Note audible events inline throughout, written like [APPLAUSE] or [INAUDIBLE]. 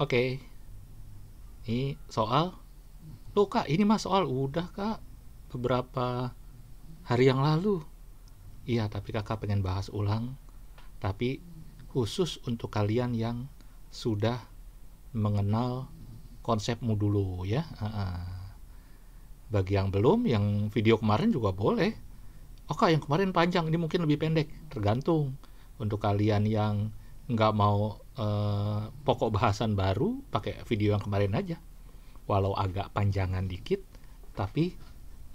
Oke. Okay. Ini soal. Loh kak, ini mas soal udah kak beberapa hari yang lalu. Iya, tapi kakak pengen bahas ulang. Tapi khusus untuk kalian yang sudah mengenal konsepmu dulu ya. Bagi yang belum, yang video kemarin juga boleh. Oke, oh, yang kemarin panjang, ini mungkin lebih pendek, tergantung. Untuk kalian yang nggak mau eh, pokok bahasan baru pakai video yang kemarin aja walau agak panjangan dikit tapi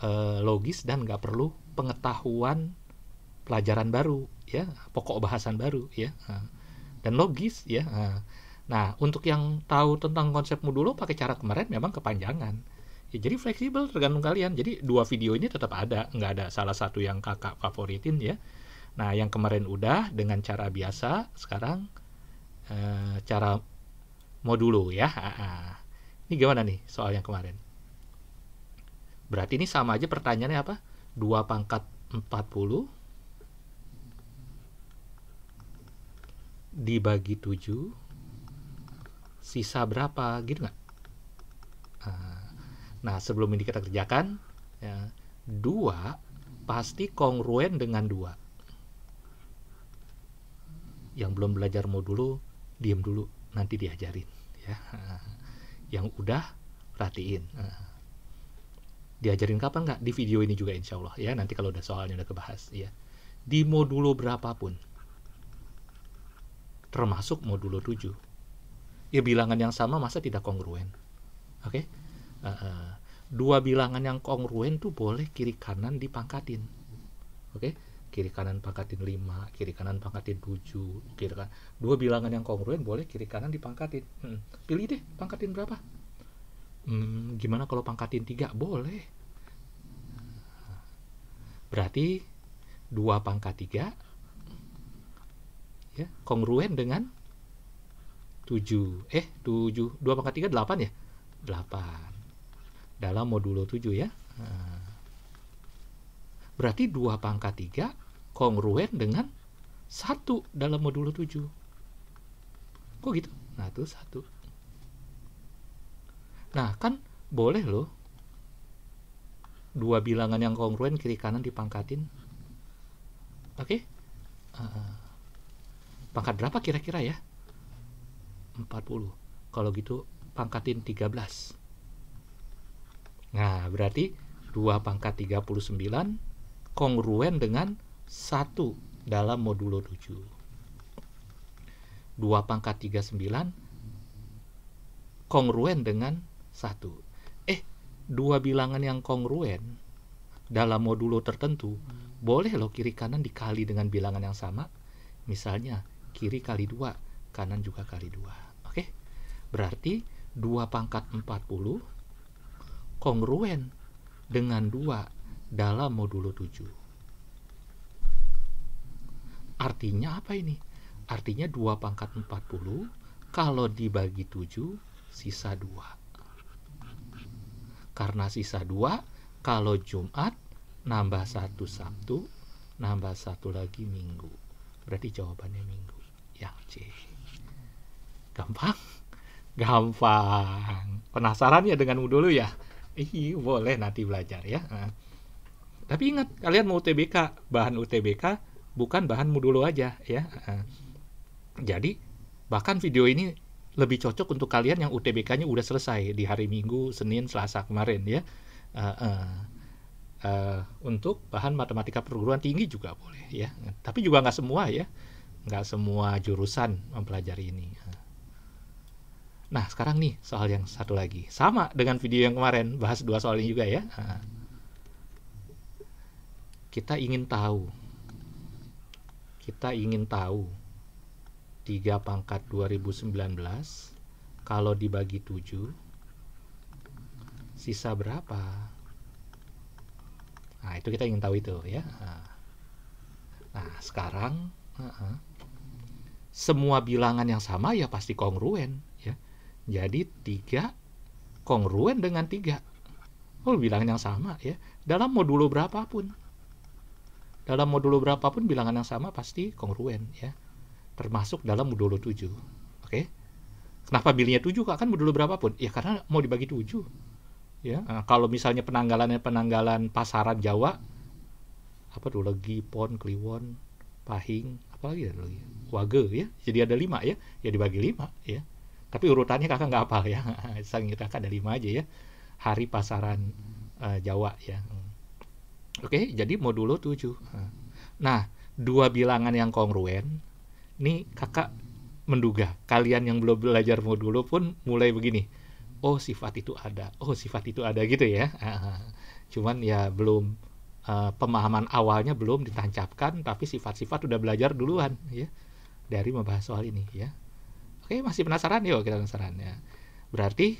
eh, logis dan nggak perlu pengetahuan pelajaran baru ya pokok bahasan baru ya dan logis ya nah untuk yang tahu tentang konsep modulo pakai cara kemarin memang kepanjangan ya jadi fleksibel tergantung kalian jadi dua video ini tetap ada nggak ada salah satu yang kakak favoritin ya Nah, yang kemarin udah dengan cara biasa, sekarang e, cara modulo ya. Ah, ah. Ini gimana nih soal yang kemarin? Berarti ini sama aja pertanyaannya apa? 2 pangkat 40 dibagi 7 sisa berapa gitu nggak? Ah. Nah, sebelum ini kita kerjakan, ya, 2 pasti kongruen dengan 2 yang belum belajar mau dulu diem dulu nanti diajarin ya yang udah perhatiin diajarin kapan nggak di video ini juga insya Allah ya nanti kalau udah soalnya udah kebahas ya di modulo berapapun termasuk modulo 7 ya bilangan yang sama masa tidak kongruen oke okay? uh, eh, eh, dua bilangan yang kongruen tuh boleh kiri kanan dipangkatin oke okay? kiri kanan pangkatin 5, kiri kanan pangkatin 7, kiri kanan. Dua bilangan yang kongruen boleh kiri kanan dipangkatin. Hmm, pilih deh pangkatin berapa. Hmm, gimana kalau pangkatin 3? Boleh. Berarti 2 pangkat 3 ya, kongruen dengan 7. Eh, 7. 2 pangkat 3 8 ya? 8. Dalam modulo 7 ya. Hmm. Berarti 2 pangkat 3 kongruen dengan satu dalam modulo tujuh. kok gitu nah itu satu nah kan boleh loh dua bilangan yang kongruen kiri kanan dipangkatin oke okay? uh, eh, pangkat berapa kira-kira ya 40 kalau gitu pangkatin 13 nah berarti 2 pangkat 39 kongruen dengan 1 dalam modulo 7. 2 pangkat 39 kongruen dengan 1. Eh, dua bilangan yang kongruen dalam modulo tertentu boleh loh kiri kanan dikali dengan bilangan yang sama. Misalnya kiri kali 2, kanan juga kali 2. Oke. Berarti 2 pangkat 40 kongruen dengan 2 dalam modulo 7. Artinya apa ini? Artinya 2 pangkat 40 kalau dibagi 7 sisa 2. Karena sisa 2 kalau Jumat nambah 1 Sabtu, nambah 1 lagi Minggu. Berarti jawabannya Minggu yang C. Gampang? Gampang. Penasaran ya denganmu dulu ya? Ih, boleh nanti belajar ya. Tapi ingat, kalian mau UTBK, bahan UTBK bukan bahanmu dulu aja ya. Eh, jadi bahkan video ini lebih cocok untuk kalian yang UTBK-nya udah selesai di hari Minggu, Senin, Selasa kemarin ya. Eh, eh, untuk bahan matematika perguruan tinggi juga boleh ya. Tapi juga nggak semua ya, nggak semua jurusan mempelajari ini. Nah, sekarang nih soal yang satu lagi. Sama dengan video yang kemarin, bahas dua soal ini juga ya. Kita ingin tahu kita ingin tahu 3 pangkat 2019 kalau dibagi 7 sisa berapa nah itu kita ingin tahu itu ya nah sekarang uh -uh, semua bilangan yang sama ya pasti kongruen ya jadi tiga kongruen dengan tiga. oh bilangan yang sama ya dalam modulo berapapun dalam modulo berapapun bilangan yang sama pasti kongruen ya termasuk dalam modulo 7 oke okay? kenapa bilinya 7 kak kan modulo berapapun ya karena mau dibagi 7 ya nah, kalau misalnya penanggalannya penanggalan pasaran Jawa apa tuh legi pon kliwon pahing apalagi ada lagi wage ya jadi ada lima ya ya dibagi lima ya tapi urutannya kakak nggak apa ya [LAUGHS] saking kakak ada lima aja ya hari pasaran uh, Jawa ya Oke, okay, jadi modulo 7. Nah, dua bilangan yang kongruen, ini kakak menduga kalian yang belum belajar modulo pun mulai begini. Oh, sifat itu ada. Oh, sifat itu ada gitu ya. [LAUGHS] Cuman ya belum uh, pemahaman awalnya belum ditancapkan, tapi sifat-sifat sudah belajar duluan ya dari membahas soal ini ya. Oke, masih penasaran? Yuk kita penasaran ya. Berarti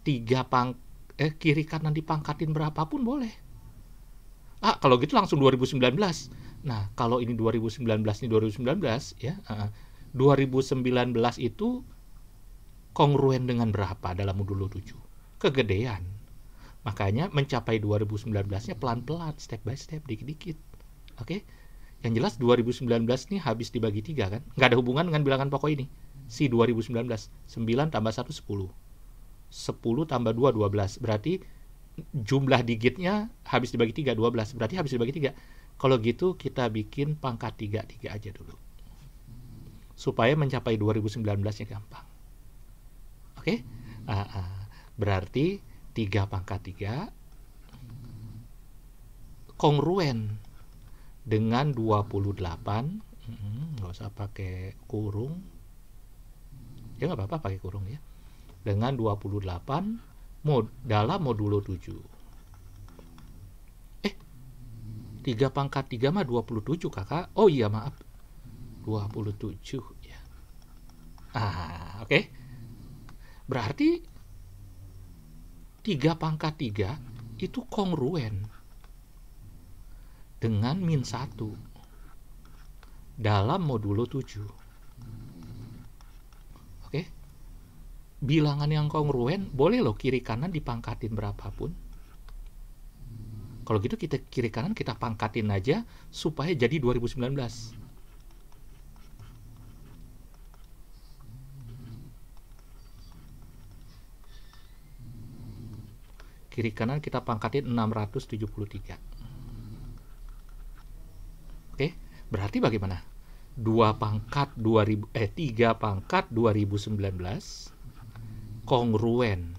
tiga pang eh kiri kanan dipangkatin berapapun boleh ah kalau gitu langsung 2019 nah kalau ini 2019 ini 2019 ya uh, 2019 itu kongruen dengan berapa dalam modul 7 kegedean makanya mencapai 2019 nya pelan-pelan step by step dikit-dikit oke okay? yang jelas 2019 ini habis dibagi tiga kan nggak ada hubungan dengan bilangan pokok ini si 2019 9 tambah 1 10 10 tambah 2 12 berarti jumlah digitnya habis dibagi tiga dua belas Berarti habis dibagi tiga Kalau gitu kita bikin pangkat tiga tiga aja dulu. Supaya mencapai 2019-nya gampang. Oke? Okay? Uh, uh, ah. berarti tiga pangkat tiga kongruen dengan 28 nggak usah pakai kurung ya nggak apa-apa pakai kurung ya dengan 28 mod dalam modulo 7 eh 3 pangkat 3 mah 27 kakak oh iya maaf 27 ya ah oke okay. berarti 3 pangkat 3 itu kongruen dengan min 1 dalam modulo 7 bilangan yang kongruen boleh loh kiri kanan dipangkatin berapapun kalau gitu kita kiri kanan kita pangkatin aja supaya jadi 2019 kiri kanan kita pangkatin 673 oke berarti bagaimana dua pangkat 2000 eh tiga pangkat 2019 kongruen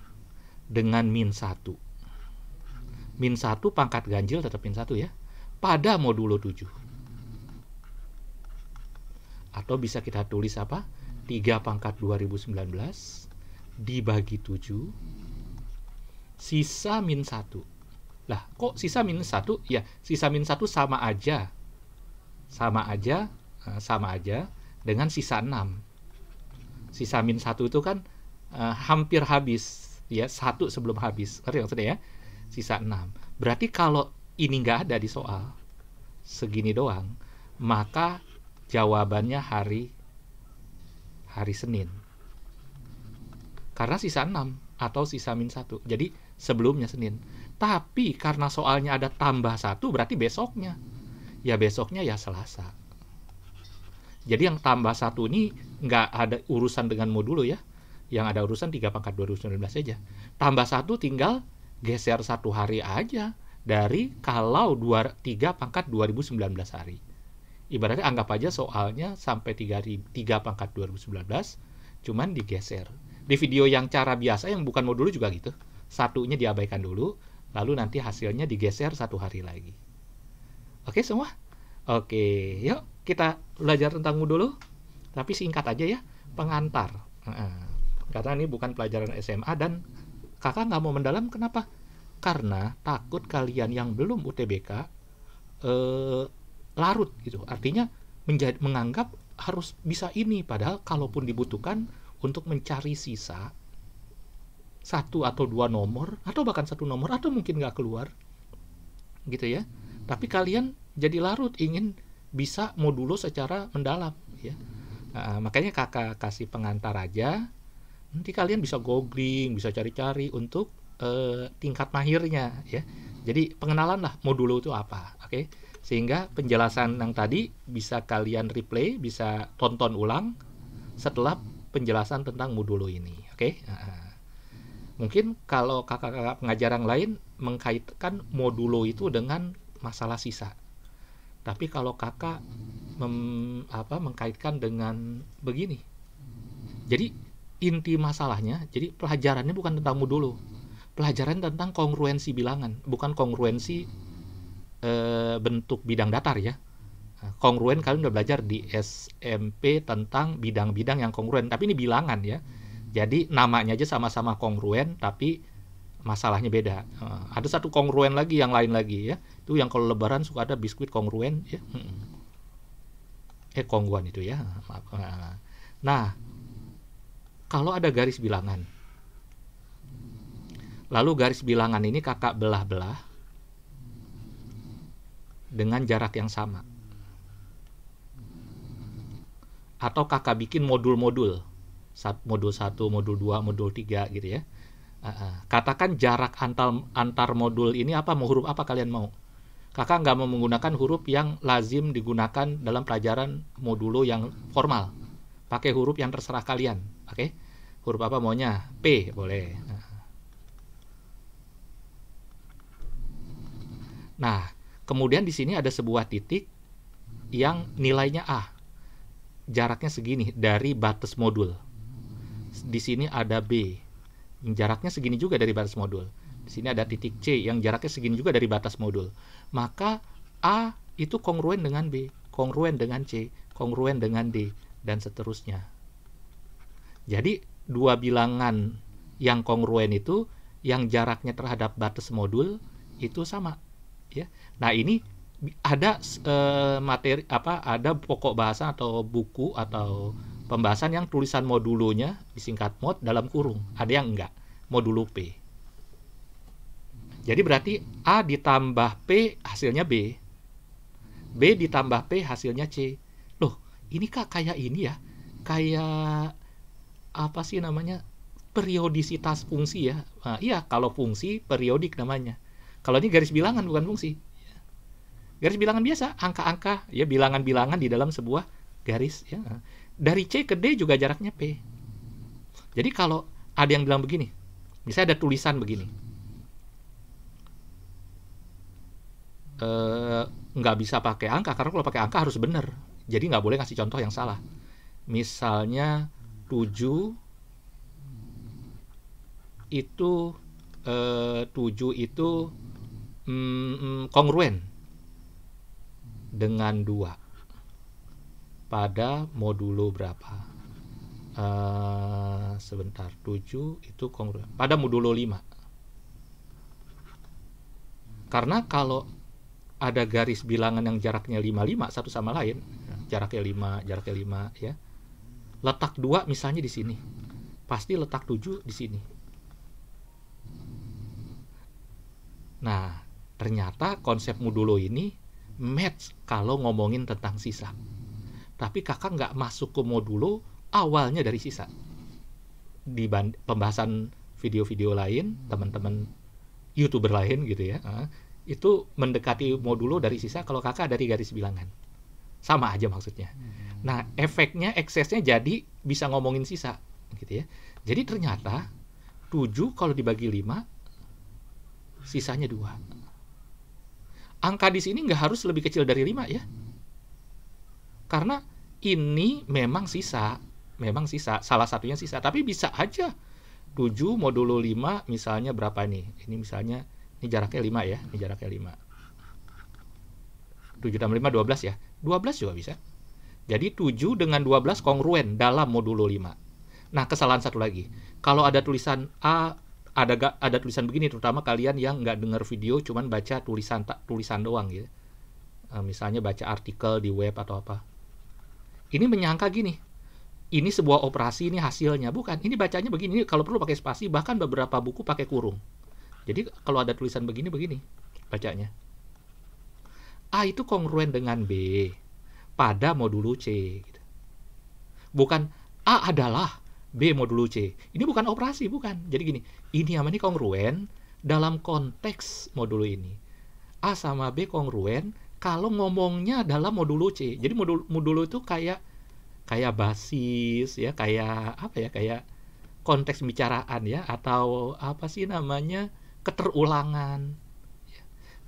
dengan min 1. Min 1 pangkat ganjil tetap min 1 ya, pada modulo 7. Atau bisa kita tulis apa? 3 pangkat 2019 dibagi 7 sisa min 1. Lah, kok sisa min 1? Ya, sisa min 1 sama aja. Sama aja, eh, sama aja dengan sisa 6. Sisa min 1 itu kan uh, hampir habis ya satu sebelum habis ngerti maksudnya ya sisa enam berarti kalau ini nggak ada di soal segini doang maka jawabannya hari hari Senin karena sisa enam atau sisa min satu jadi sebelumnya Senin tapi karena soalnya ada tambah satu berarti besoknya ya besoknya ya Selasa jadi yang tambah satu ini nggak ada urusan dengan modul ya yang ada urusan tiga pangkat 2019 saja. Tambah satu tinggal geser satu hari aja dari kalau dua tiga pangkat 2019 hari. Ibaratnya anggap aja soalnya sampai tiga tiga pangkat 2019, cuman digeser. Di video yang cara biasa yang bukan modul juga gitu. Satunya diabaikan dulu, lalu nanti hasilnya digeser satu hari lagi. Oke semua? Oke, yuk kita belajar tentang dulu. Tapi singkat aja ya, pengantar. Uh -uh karena ini bukan pelajaran SMA dan kakak nggak mau mendalam kenapa? Karena takut kalian yang belum UTBK eh, larut gitu. Artinya menjadi, menganggap harus bisa ini padahal kalaupun dibutuhkan untuk mencari sisa satu atau dua nomor atau bahkan satu nomor atau mungkin nggak keluar gitu ya tapi kalian jadi larut ingin bisa modulo secara mendalam ya nah, makanya kakak kasih pengantar aja nanti kalian bisa googling bisa cari-cari untuk uh, tingkat mahirnya ya jadi pengenalan lah modulo itu apa oke okay? sehingga penjelasan yang tadi bisa kalian replay bisa tonton ulang setelah penjelasan tentang modulo ini oke okay? Uh, mungkin kalau kakak-kakak pengajar yang lain mengkaitkan modulo itu dengan masalah sisa tapi kalau kakak mem, apa, mengkaitkan dengan begini jadi inti masalahnya jadi pelajarannya bukan tentang dulu, pelajaran tentang kongruensi bilangan bukan kongruensi e, bentuk bidang datar ya kongruen kalian udah belajar di SMP tentang bidang-bidang yang kongruen tapi ini bilangan ya jadi namanya aja sama-sama kongruen tapi masalahnya beda. e, ada satu kongruen lagi yang lain lagi ya. Itu yang kalau lebaran suka ada biskuit kongruen ya. Hmm. Eh kongguan itu ya, maaf. Nah, kalau ada garis bilangan. Lalu garis bilangan ini kakak belah-belah dengan jarak yang sama. Atau kakak bikin modul-modul. Modul 1, modul 2, modul 3 gitu ya. Katakan jarak antar, antar modul ini apa, mau huruf apa kalian mau. Kakak nggak mau menggunakan huruf yang lazim digunakan dalam pelajaran modulo yang formal pakai huruf yang terserah kalian oke okay? huruf apa maunya P boleh nah. nah kemudian di sini ada sebuah titik yang nilainya A jaraknya segini dari batas modul di sini ada B jaraknya segini juga dari batas modul di sini ada titik C yang jaraknya segini juga dari batas modul maka A itu kongruen dengan B kongruen dengan C kongruen dengan D dan seterusnya. Jadi dua bilangan yang kongruen itu yang jaraknya terhadap batas modul itu sama ya. Nah, ini ada eh, materi apa ada pokok bahasa atau buku atau pembahasan yang tulisan modulonya disingkat mod dalam kurung. Ada yang enggak modulo P. Jadi berarti A ditambah P hasilnya B. B ditambah P hasilnya C ini kak kayak ini ya kayak apa sih namanya periodisitas fungsi ya nah, iya kalau fungsi periodik namanya kalau ini garis bilangan bukan fungsi garis bilangan biasa angka-angka ya bilangan-bilangan di dalam sebuah garis ya dari c ke d juga jaraknya p jadi kalau ada yang bilang begini misalnya ada tulisan begini eh, nggak e, bisa pakai angka karena kalau pakai angka harus benar jadi nggak boleh ngasih contoh yang salah. Misalnya 7 itu eh, itu mm, kongruen dengan dua pada modulo berapa? Uh, sebentar tujuh itu kongruen pada modulo lima. karena kalau ada garis bilangan yang jaraknya lima lima satu sama lain jaraknya e 5, jaraknya e 5 ya. Letak 2 misalnya di sini. Pasti letak 7 di sini. Nah, ternyata konsep modulo ini match kalau ngomongin tentang sisa. Tapi kakak nggak masuk ke modulo awalnya dari sisa. Di pembahasan video-video lain, teman-teman youtuber lain gitu ya, ah, itu mendekati modulo dari sisa kalau kakak dari garis bilangan sama aja maksudnya. Hmm. Nah, efeknya eksesnya jadi bisa ngomongin sisa gitu ya. Jadi ternyata 7 kalau dibagi 5 sisanya 2. Angka di sini nggak harus lebih kecil dari 5 ya. Karena ini memang sisa, memang sisa, salah satunya sisa, tapi bisa aja 7 modulo 5 misalnya berapa nih? Ini misalnya ini jaraknya 5 ya, ini jaraknya 5. 7 tambah 5 12 ya. 12 juga bisa. Jadi 7 dengan 12 kongruen dalam modulo 5. Nah, kesalahan satu lagi. Kalau ada tulisan A, ada ada tulisan begini, terutama kalian yang nggak dengar video, cuman baca tulisan tulisan doang gitu. E, misalnya baca artikel di web atau apa. Ini menyangka gini, ini sebuah operasi, ini hasilnya. Bukan, ini bacanya begini, ini kalau perlu pakai spasi, bahkan beberapa buku pakai kurung. Jadi kalau ada tulisan begini, begini bacanya. A itu kongruen dengan B pada modulo C. Gitu. Bukan A adalah B modulo C. Ini bukan operasi, bukan. Jadi gini, ini namanya kongruen dalam konteks modulo ini. A sama B kongruen kalau ngomongnya dalam modulo C. Jadi modul modulo itu kayak kayak basis ya, kayak apa ya, kayak konteks bicaraan ya atau apa sih namanya keterulangan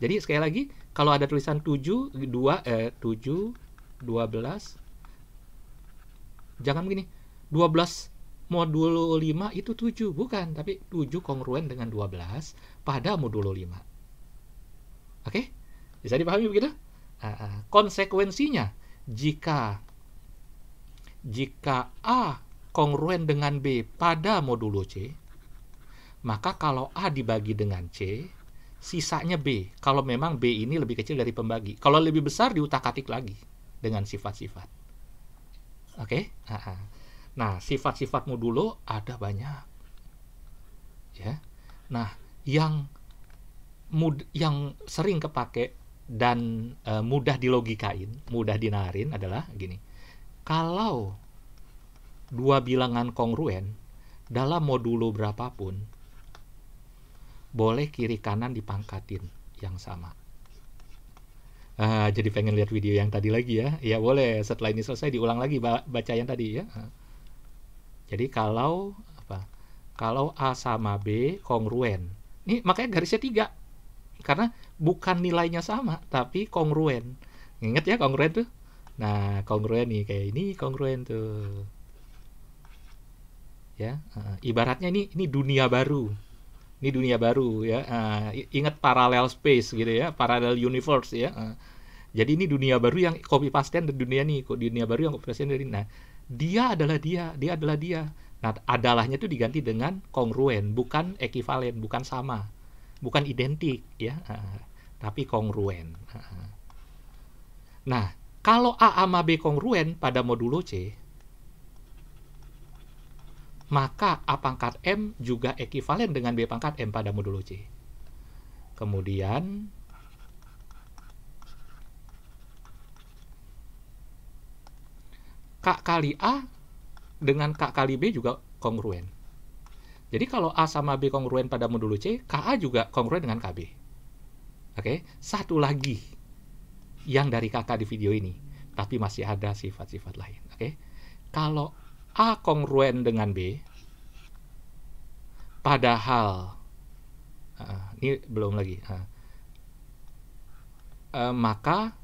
jadi sekali lagi kalau ada tulisan 7 2 eh 7 12 jangan begini. 12 modulo 5 itu 7 bukan, tapi 7 kongruen dengan 12 pada modulo 5. Oke? Okay? Bisa dipahami begitu? Uh, konsekuensinya jika jika A kongruen dengan B pada modulo C, maka kalau A dibagi dengan C, sisanya B. Kalau memang B ini lebih kecil dari pembagi. Kalau lebih besar diutak-atik lagi dengan sifat-sifat. Oke? Okay? Nah, sifat-sifat modulo ada banyak. Ya. Nah, yang mud yang sering kepake dan e, mudah dilogikain, mudah dinarin adalah gini. Kalau dua bilangan kongruen dalam modulo berapapun boleh kiri kanan dipangkatin yang sama. Uh, jadi pengen lihat video yang tadi lagi ya? Ya boleh. Setelah ini selesai diulang lagi baca yang tadi ya. Ah. Jadi kalau apa? Kalau A sama B kongruen. Ini makanya garisnya tiga karena bukan nilainya sama tapi kongruen. Ingat ya kongruen tuh? Nah kongruen nih kayak ini kongruen tuh. Ya, ah, ibaratnya ini ini dunia baru ini dunia baru ya uh, ingat parallel space gitu ya parallel universe ya uh, jadi ini dunia baru yang copy paste dari dunia nih kok dunia baru yang copy paste dari nah dia adalah dia dia adalah dia nah adalahnya itu diganti dengan kongruen bukan ekivalen bukan sama bukan identik ya uh, tapi kongruen uh, nah kalau A sama B kongruen pada modulo C maka A pangkat M juga ekivalen dengan B pangkat M pada modulo C. Kemudian K kali A dengan K kali B juga kongruen. Jadi kalau A sama B kongruen pada modulo C, KA juga kongruen dengan KB. Oke, satu lagi yang dari kakak di video ini, tapi masih ada sifat-sifat lain. Oke, kalau A kongruen dengan B, padahal uh, ini belum lagi. Uh, uh, maka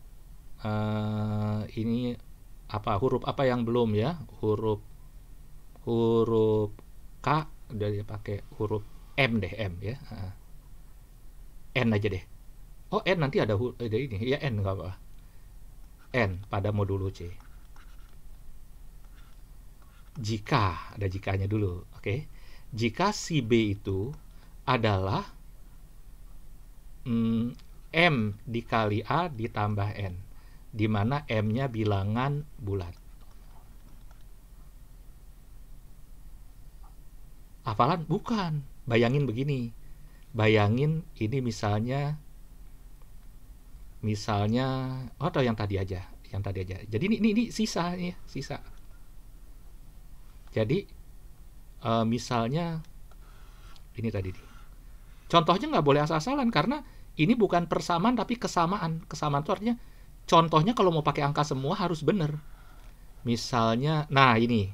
ini apa huruf apa yang belum ya huruf huruf k dari pakai huruf m deh m ya n aja deh oh n nanti ada huruf ini ya n nggak apa n pada modulo c jika ada jikanya dulu, oke? Okay? Jika si B itu adalah mm, m dikali a ditambah n, di mana m-nya bilangan bulat. Apalan? Bukan. Bayangin begini. Bayangin ini misalnya misalnya oh, atau yang tadi aja, yang tadi aja. Jadi ini ini, ini sisa ya, sisa jadi uh, misalnya ini tadi nih. Contohnya nggak boleh asal-asalan karena ini bukan persamaan tapi kesamaan. Kesamaan itu artinya contohnya kalau mau pakai angka semua harus benar. Misalnya, nah ini,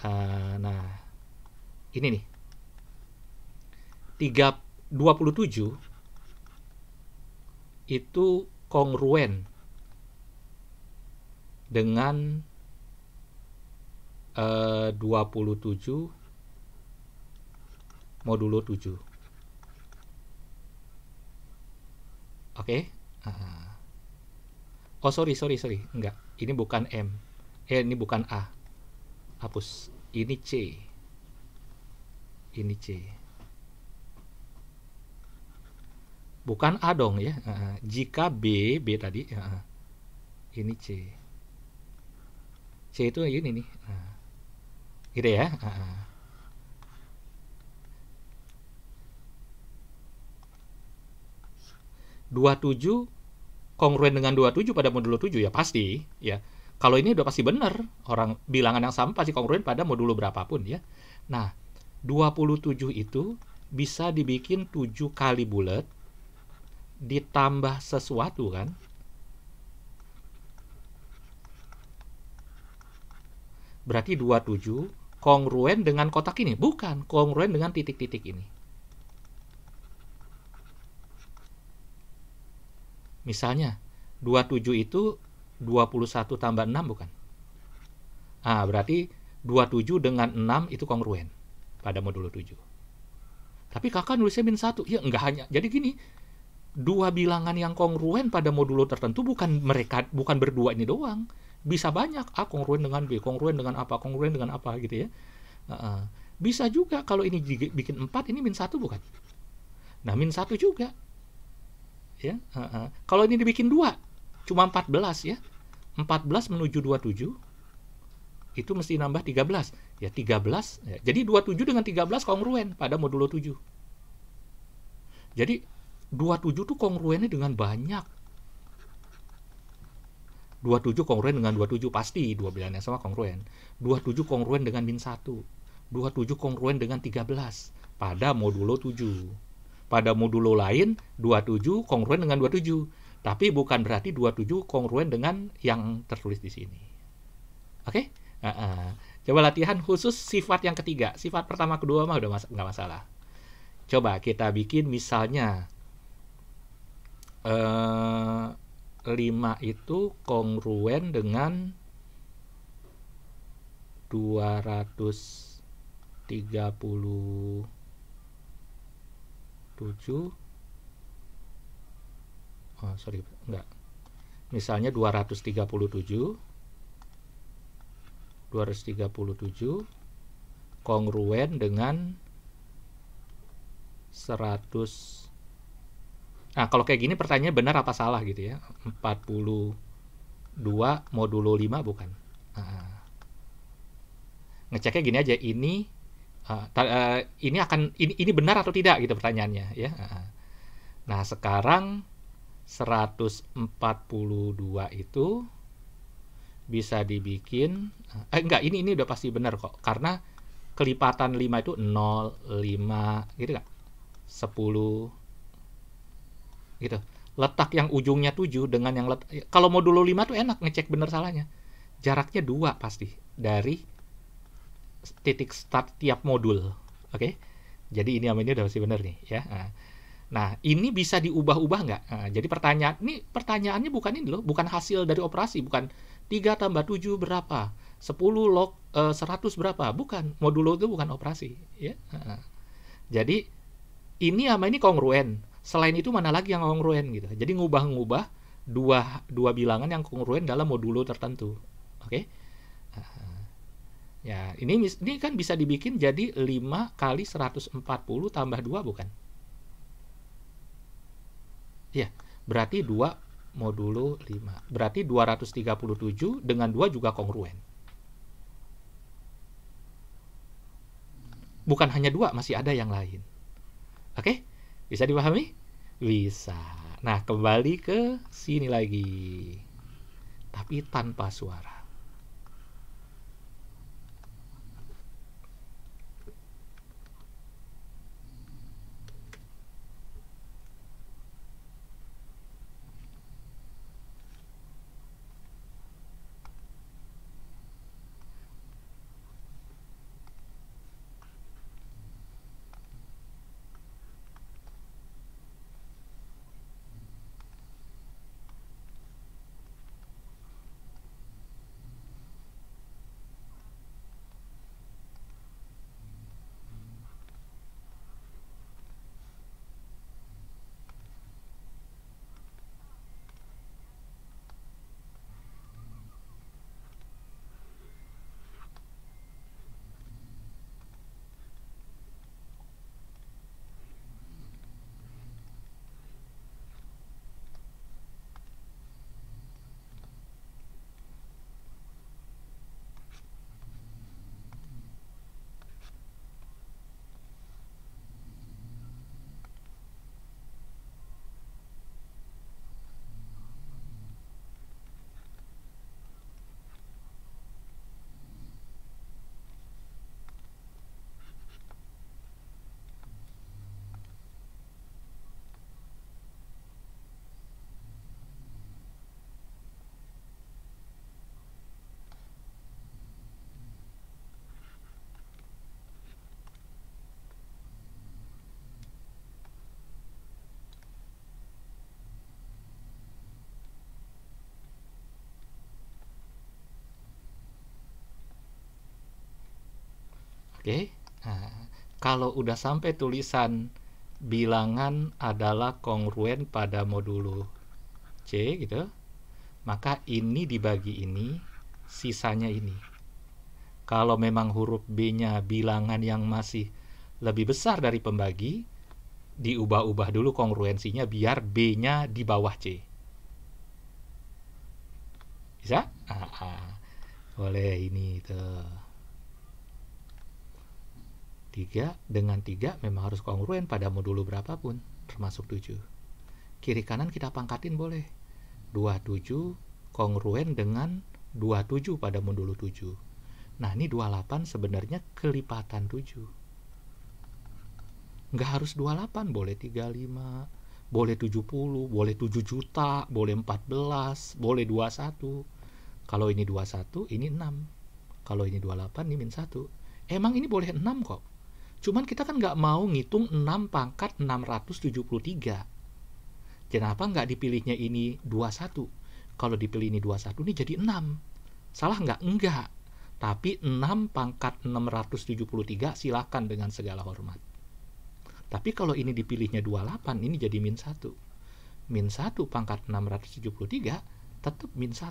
uh, nah ini nih, tiga 27 itu kongruen dengan eh, 27 modulo 7 oke okay. oh sorry sorry sorry enggak ini bukan M eh ini bukan A hapus ini C ini C bukan A dong ya jika B B tadi ini C C itu ini nih nah gitu ya dua tujuh kongruen dengan dua tujuh pada modulo tujuh ya pasti ya kalau ini udah pasti benar orang bilangan yang sama pasti kongruen pada modulo berapapun ya nah dua puluh tujuh itu bisa dibikin tujuh kali bulat ditambah sesuatu kan berarti 27 kongruen dengan kotak ini. Bukan, kongruen dengan titik-titik ini. Misalnya, 27 itu 21 tambah 6 bukan? Ah, berarti 27 dengan 6 itu kongruen pada modulo 7. Tapi kakak nulisnya min 1. Ya, enggak hanya. Jadi gini, dua bilangan yang kongruen pada modulo tertentu bukan mereka bukan berdua ini doang bisa banyak A kongruen dengan B, kongruen dengan apa, kongruen dengan apa gitu ya. Uh, bisa juga kalau ini bikin 4 ini min 1 bukan? Nah, min 1 juga. Ya, uh, uh. kalau ini dibikin 2 cuma 14 ya. 14 menuju 27 itu mesti nambah 13. Ya, 13. Ya. Jadi 27 dengan 13 kongruen pada modulo 7. Jadi 27 tuh kongruennya dengan banyak 27 kongruen dengan 27 pasti dua bilangan yang sama kongruen 27 kongruen dengan min 1 27 kongruen dengan 13 pada modulo 7 pada modulo lain 27 kongruen dengan 27 tapi bukan berarti 27 kongruen dengan yang tertulis di sini oke okay? uh -uh. coba latihan khusus sifat yang ketiga sifat pertama kedua mah udah mas nggak masalah coba kita bikin misalnya uh, 5 itu kongruen dengan 237 oh sorry enggak misalnya 237 237 kongruen dengan 100 Nah, kalau kayak gini pertanyaannya benar apa salah gitu ya. 42 modulo 5 bukan. Nah, ngeceknya gini aja, ini uh, uh, ini akan ini, ini benar atau tidak gitu pertanyaannya ya. Nah, nah, sekarang 142 itu bisa dibikin eh enggak ini ini udah pasti benar kok karena kelipatan 5 itu 0 5 gitu enggak 10 gitu letak yang ujungnya 7 dengan yang letak, kalau modulo 5 tuh enak ngecek bener salahnya jaraknya dua pasti dari titik start tiap modul oke okay? jadi ini sama ini udah pasti bener nih ya nah, nah ini bisa diubah-ubah nggak nah, jadi pertanyaan ini pertanyaannya bukan ini loh bukan hasil dari operasi bukan 3 tambah 7 berapa 10 log 100 eh, berapa bukan modulo itu bukan operasi ya nah, jadi ini sama ini kongruen selain itu mana lagi yang kongruen gitu jadi ngubah-ngubah dua dua bilangan yang kongruen dalam modulo tertentu oke okay? ya ini ini kan bisa dibikin jadi 5 kali 140 tambah dua bukan ya berarti dua modulo 5 berarti 237 dengan dua juga kongruen bukan hanya dua masih ada yang lain oke okay? Bisa dipahami? Bisa. Nah, kembali ke sini lagi. Tapi tanpa suara. Oke. Okay? Nah, kalau udah sampai tulisan bilangan adalah kongruen pada modulo C gitu, maka ini dibagi ini, sisanya ini. Kalau memang huruf B-nya bilangan yang masih lebih besar dari pembagi, diubah-ubah dulu kongruensinya biar B-nya di bawah C. Bisa? Ah, ah. Boleh ini tuh. 3 dengan 3 memang harus kongruen pada modulu berapapun, termasuk 7. Kiri kanan kita pangkatin boleh. 27 kongruen dengan 27 pada modulu 7. Nah, ini 28 sebenarnya kelipatan 7. Nggak harus 28, boleh 35, boleh 70, boleh 7 juta, boleh 14, boleh 21. Kalau ini 21, ini 6. Kalau ini 28, ini min 1. Emang ini boleh 6 kok. Cuman kita kan nggak mau ngitung 6 pangkat 673. Kenapa nggak dipilihnya ini 21? Kalau dipilih ini 21 ini jadi 6. Salah nggak? Enggak. Tapi 6 pangkat 673 silahkan dengan segala hormat. Tapi kalau ini dipilihnya 28, ini jadi min 1. Min 1 pangkat 673 tetap min 1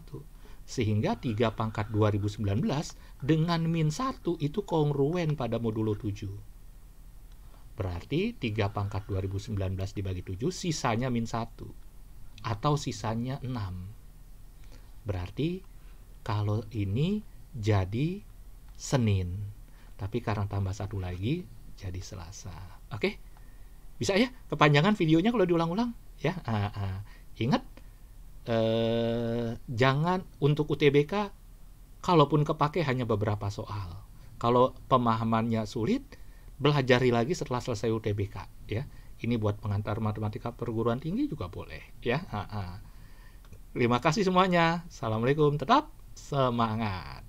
sehingga 3 pangkat 2019 dengan min 1 itu kongruen pada modulo 7. Berarti 3 pangkat 2019 dibagi 7 sisanya min 1 atau sisanya 6. Berarti kalau ini jadi Senin. Tapi karena tambah satu lagi jadi Selasa. Oke? Bisa ya kepanjangan videonya kalau diulang-ulang ya. Uh, uh. Ingat uh, jangan untuk UTBK kalaupun kepake hanya beberapa soal. Kalau pemahamannya sulit belajari lagi setelah selesai UTBK ya ini buat pengantar matematika perguruan tinggi juga boleh ya ha -ha. terima kasih semuanya assalamualaikum tetap semangat